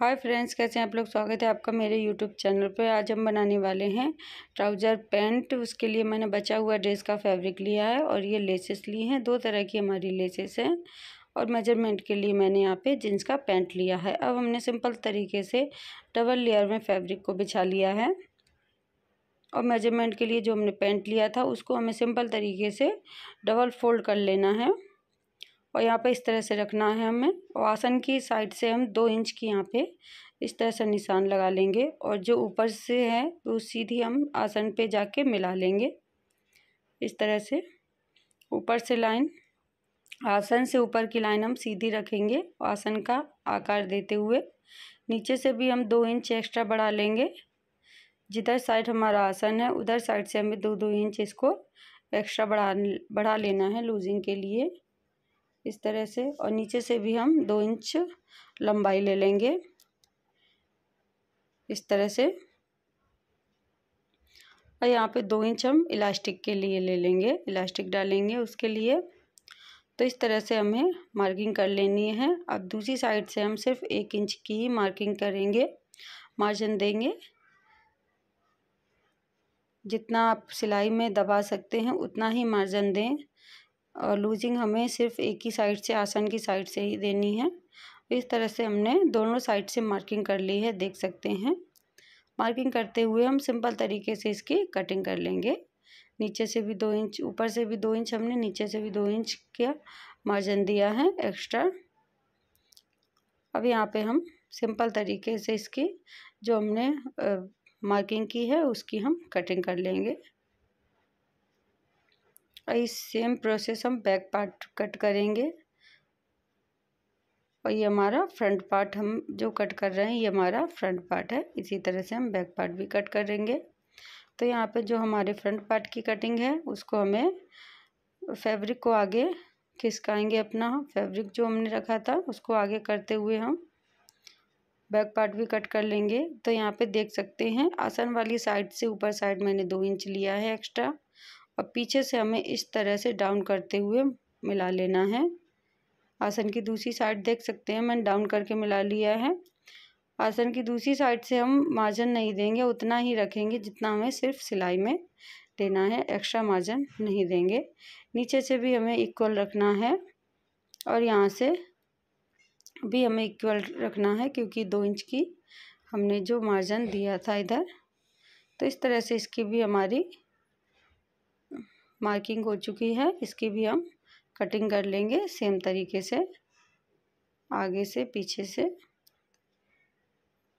hi friends कैसे हैं आप लोग स्वागत है आपका मेरे यूट्यूब चैनल पर आज हम बनाने वाले हैं ट्राउज़र पैंट उसके लिए मैंने बचा हुआ ड्रेस का फैब्रिक लिया है और ये लेसेस ली हैं दो तरह की हमारी लेसेस हैं और मेजरमेंट के लिए मैंने यहाँ पे जींस का पैंट लिया है अब हमने सिंपल तरीके से डबल लेयर में फैब्रिक को बिछा लिया है और मेजरमेंट के लिए जो हमने पैंट लिया था उसको हमें सिंपल तरीके से डबल फोल्ड कर लेना है और यहाँ पे इस तरह से रखना है हमें और आसन की साइड से हम दो इंच की यहाँ पे इस तरह से निशान लगा लेंगे और जो ऊपर से है वो सीधी हम आसन पे जाके मिला लेंगे इस तरह से ऊपर से लाइन आसन से ऊपर की लाइन हम सीधी रखेंगे आसन का आकार देते हुए नीचे से भी हम दो इंच एक्स्ट्रा बढ़ा लेंगे जिधर साइड हमारा आसन है उधर साइड से हमें दो दो इंच इसको एक्स्ट्रा बढ़ा बढ़ा लेना है लूजिंग के लिए इस तरह से और नीचे से भी हम दो इंच लंबाई ले लेंगे इस तरह से और यहाँ पे दो इंच हम इलास्टिक के लिए ले लेंगे इलास्टिक डालेंगे उसके लिए तो इस तरह से हमें मार्किंग कर लेनी है अब दूसरी साइड से हम सिर्फ एक इंच की ही मार्किंग करेंगे मार्जिन देंगे जितना आप सिलाई में दबा सकते हैं उतना ही मार्जिन दें और लूजिंग हमें सिर्फ एक ही साइड से आसन की साइड से ही देनी है इस तरह से हमने दोनों साइड से मार्किंग कर ली है देख सकते हैं मार्किंग करते हुए हम सिंपल तरीके से इसकी कटिंग कर लेंगे नीचे से भी दो इंच ऊपर से भी दो इंच हमने नीचे से भी दो इंच का मार्जिन दिया है एक्स्ट्रा अब यहाँ पे हम सिंपल तरीके से इसकी जो हमने मार्किंग की है उसकी हम कटिंग कर लेंगे और इस सेम प्रोसेस हम बैक पार्ट कट करेंगे और ये हमारा फ्रंट पार्ट हम जो कट कर रहे हैं ये हमारा फ्रंट पार्ट है इसी तरह से हम बैक पार्ट भी कट करेंगे तो यहाँ पे जो हमारे फ्रंट पार्ट की कटिंग है उसको हमें फैब्रिक को आगे खिसकाएंगे अपना फैब्रिक जो हमने रखा था उसको आगे करते हुए हम बैक पार्ट भी कट कर लेंगे तो यहाँ पे देख सकते हैं आसन वाली साइड से ऊपर साइड मैंने दो इंच लिया है एक्स्ट्रा और पीछे से हमें इस तरह से डाउन करते हुए मिला लेना है आसन की दूसरी साइड देख सकते हैं मैंने डाउन करके मिला लिया है आसन की दूसरी साइड से हम मार्जन नहीं देंगे उतना ही रखेंगे जितना हमें सिर्फ सिलाई में देना है एक्स्ट्रा मार्जन नहीं देंगे नीचे से भी हमें इक्वल रखना है और यहाँ से भी हमें इक्वल रखना है क्योंकि दो इंच की हमने जो मार्जन दिया था इधर तो इस तरह से इसकी भी हमारी मार्किंग हो चुकी है इसकी भी हम कटिंग कर लेंगे सेम तरीके से आगे से पीछे से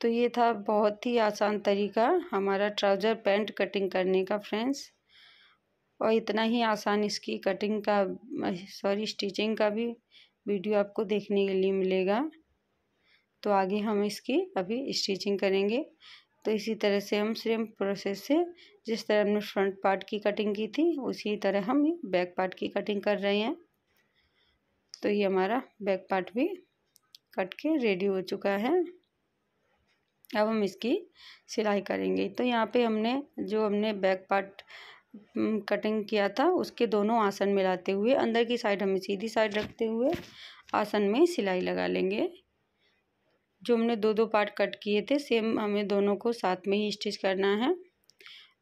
तो ये था बहुत ही आसान तरीका हमारा ट्राउज़र पैंट कटिंग करने का फ्रेंड्स और इतना ही आसान इसकी कटिंग का सॉरी स्टिचिंग का भी वीडियो आपको देखने के लिए मिलेगा तो आगे हम इसकी अभी स्टिचिंग करेंगे तो इसी तरह से हम सेम प्रोसेस से जिस तरह हमने फ्रंट पार्ट की कटिंग की थी उसी तरह हम बैक पार्ट की कटिंग कर रहे हैं तो ये हमारा बैक पार्ट भी कट के रेडी हो चुका है अब हम इसकी सिलाई करेंगे तो यहाँ पे हमने जो हमने बैक पार्ट कटिंग किया था उसके दोनों आसन मिलाते हुए अंदर की साइड हमें सीधी साइड रखते हुए आसन में सिलाई लगा लेंगे जो हमने दो दो पार्ट कट किए थे सेम हमें दोनों को साथ में ही स्टिच करना है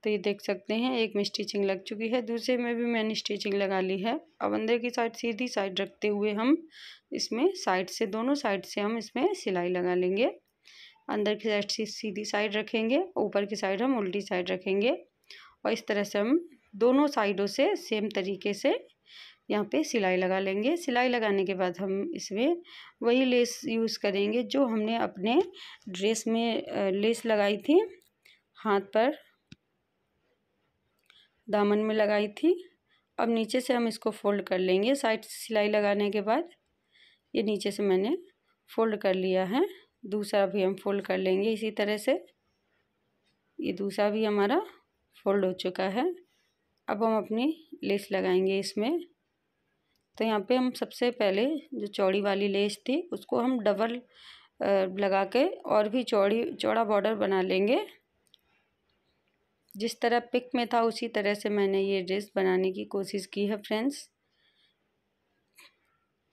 तो ये देख सकते हैं एक में स्टिचिंग लग चुकी है दूसरे में भी मैंने स्टिचिंग लगा ली है अब अंदर की साइड सीधी साइड रखते हुए हम इसमें साइड से दोनों साइड से हम इसमें सिलाई लगा लेंगे अंदर की साइड से सीधी साइड रखेंगे ऊपर की साइड हम उल्टी साइड रखेंगे और इस तरह से हम दोनों साइडों से सेम तरीके से यहाँ पे सिलाई लगा लेंगे सिलाई लगाने के बाद हम इसमें वही लेस यूज़ करेंगे जो हमने अपने ड्रेस में लेस लगाई थी हाथ पर दामन में लगाई थी अब नीचे से हम इसको फोल्ड कर लेंगे साइड से सिलाई लगाने के बाद ये नीचे से मैंने फोल्ड कर लिया है दूसरा भी हम फोल्ड कर लेंगे इसी तरह से ये दूसरा भी हमारा फोल्ड हो चुका है अब हम अपनी लेस लगाएंगे इसमें तो यहाँ पे हम सबसे पहले जो चौड़ी वाली लेस थी उसको हम डबल लगा के और भी चौड़ी चौड़ा बॉर्डर बना लेंगे जिस तरह पिक में था उसी तरह से मैंने ये ड्रेस बनाने की कोशिश की है फ्रेंड्स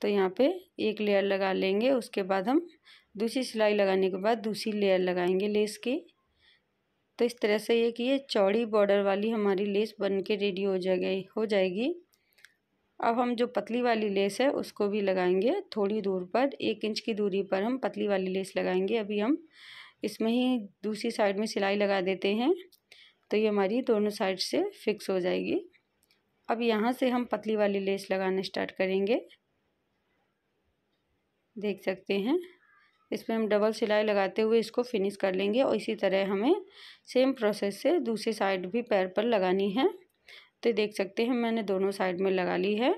तो यहाँ पे एक लेयर लगा लेंगे उसके बाद हम दूसरी सिलाई लगाने के बाद दूसरी लेयर लगाएंगे लेस की तो इस तरह से ये कि ये चौड़ी बॉर्डर वाली हमारी लेस बन के रेडी हो जाएगी हो जाएगी अब हम जो पतली वाली लेस है उसको भी लगाएंगे थोड़ी दूर पर एक इंच की दूरी पर हम पतली वाली लेस लगाएंगे अभी हम इसमें ही दूसरी साइड में सिलाई लगा देते हैं तो ये हमारी दोनों साइड से फिक्स हो जाएगी अब यहाँ से हम पतली वाली लेस लगाना स्टार्ट करेंगे देख सकते हैं इसमें हम डबल सिलाई लगाते हुए इसको फिनिश कर लेंगे और इसी तरह हमें सेम प्रोसेस से दूसरी साइड भी पैर पर लगानी है तो देख सकते हैं मैंने दोनों साइड में लगा ली है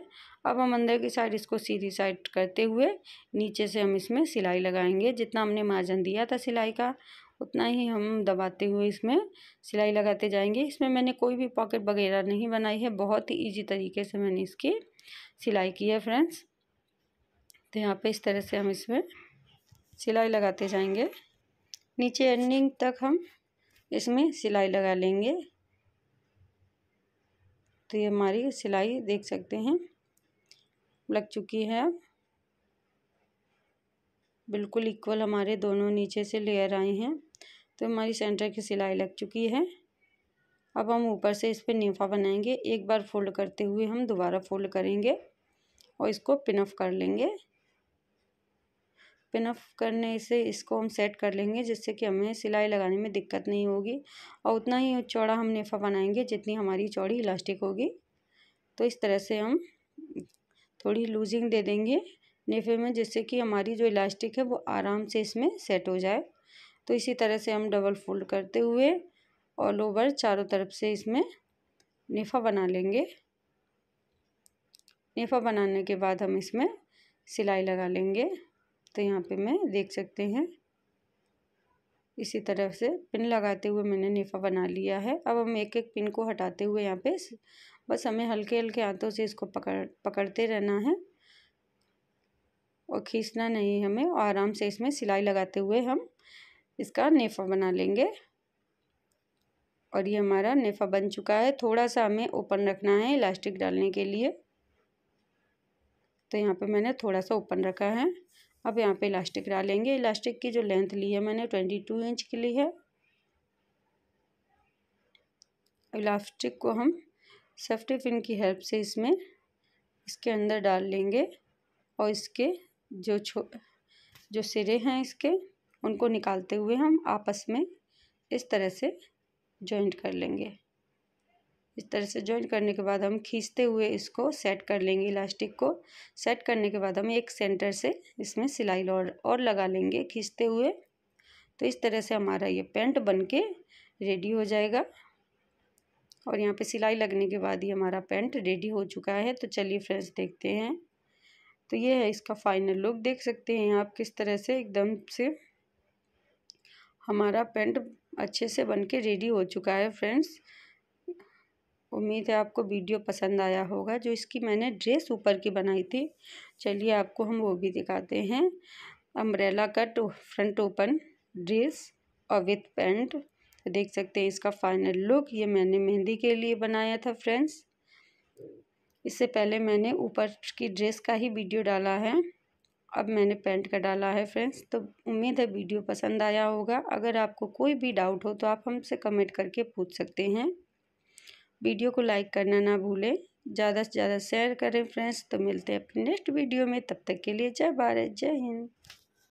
अब हम अंदर की साइड इसको सीधी साइड करते हुए नीचे से हम इसमें सिलाई लगाएंगे जितना हमने मार्जन दिया था सिलाई का उतना ही हम दबाते हुए इसमें सिलाई लगाते जाएंगे इसमें मैंने कोई भी पॉकेट वगैरह नहीं बनाई है बहुत ही ईजी तरीके से मैंने इसकी सिलाई की है फ्रेंड्स तो यहाँ पे इस तरह से हम इसमें सिलाई लगाते जाएंगे नीचे एंडिंग तक हम इसमें सिलाई लगा लेंगे तो ये हमारी सिलाई देख सकते हैं लग चुकी है बिल्कुल इक्वल हमारे दोनों नीचे से लेयर आए हैं तो हमारी सेंटर की सिलाई लग चुकी है अब हम ऊपर से इस पर नीफा बनाएंगे एक बार फोल्ड करते हुए हम दोबारा फोल्ड करेंगे और इसको पिनअप कर लेंगे पिनअप करने से इसको हम सेट कर लेंगे जिससे कि हमें सिलाई लगाने में दिक्कत नहीं होगी और उतना ही चौड़ा हम नेफा बनाएंगे जितनी हमारी चौड़ी इलास्टिक होगी तो इस तरह से हम थोड़ी लूजिंग दे देंगे नेफे में जिससे कि हमारी जो इलास्टिक है वो आराम से इसमें सेट हो जाए तो इसी तरह से हम डबल फोल्ड करते हुए ऑल ओवर चारों तरफ से इसमें नेफा बना लेंगे नेफा बनाने के बाद हम इसमें सिलाई लगा लेंगे तो यहाँ पे मैं देख सकते हैं इसी तरह से पिन लगाते हुए मैंने नेफा बना लिया है अब हम एक एक पिन को हटाते हुए यहाँ पे बस हमें हल्के हल्के हाथों से इसको पकड़ पकड़ते रहना है और खींचना नहीं हमें और आराम से इसमें सिलाई लगाते हुए हम इसका नेफा बना लेंगे और ये हमारा नेफा बन चुका है थोड़ा सा हमें ओपन रखना है इलास्टिक डालने के लिए तो यहाँ पे मैंने थोड़ा सा ओपन रखा है अब यहाँ पे इलास्टिक डालेंगे इलास्टिक की जो लेंथ ली है मैंने ट्वेंटी टू इंच की ली है इलास्टिक को हम सेफ्टी पिन की हेल्प से इसमें इसके अंदर डाल लेंगे और इसके जो छो जो सिरे हैं इसके उनको निकालते हुए हम आपस में इस तरह से जॉइंट कर लेंगे इस तरह से ज्वाइन करने के बाद हम खींचते हुए इसको सेट कर लेंगे इलास्टिक को सेट करने के बाद हम एक सेंटर से इसमें सिलाई और, और लगा लेंगे खींचते हुए तो इस तरह से हमारा ये पेंट बन के रेडी हो जाएगा और यहाँ पे सिलाई लगने के बाद ही हमारा पेंट रेडी हो चुका है तो चलिए फ्रेंड्स देखते हैं तो ये है इसका फाइनल लुक देख सकते हैं आप किस तरह से एकदम से हमारा पेंट अच्छे से बन के रेडी हो चुका है फ्रेंड्स उम्मीद है आपको वीडियो पसंद आया होगा जो इसकी मैंने ड्रेस ऊपर की बनाई थी चलिए आपको हम वो भी दिखाते हैं umbrella cut front open dress और विथ पैंट देख सकते हैं इसका फाइनल लुक ये मैंने मेहंदी के लिए बनाया था फ्रेंड्स इससे पहले मैंने ऊपर की ड्रेस का ही वीडियो डाला है अब मैंने पेंट का डाला है फ्रेंड्स तो उम्मीद है वीडियो पसंद आया होगा अगर आपको कोई भी डाउट हो तो आप हमसे कमेंट करके पूछ सकते हैं वीडियो को लाइक करना ना भूलें ज़्यादा से ज़्यादा शेयर करें फ्रेंड्स तो मिलते हैं अपने नेक्स्ट वीडियो में तब तक के लिए जय भारत जय हिंद